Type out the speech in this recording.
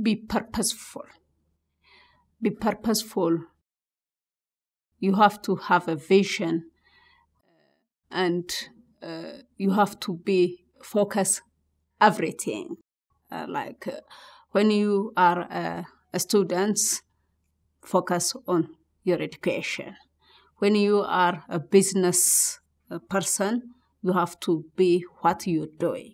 Be purposeful. Be purposeful. You have to have a vision uh, and uh, you have to be focus everything. Uh, like uh, when you are a student, focus on your education. When you are a business uh, person, you have to be what you're doing.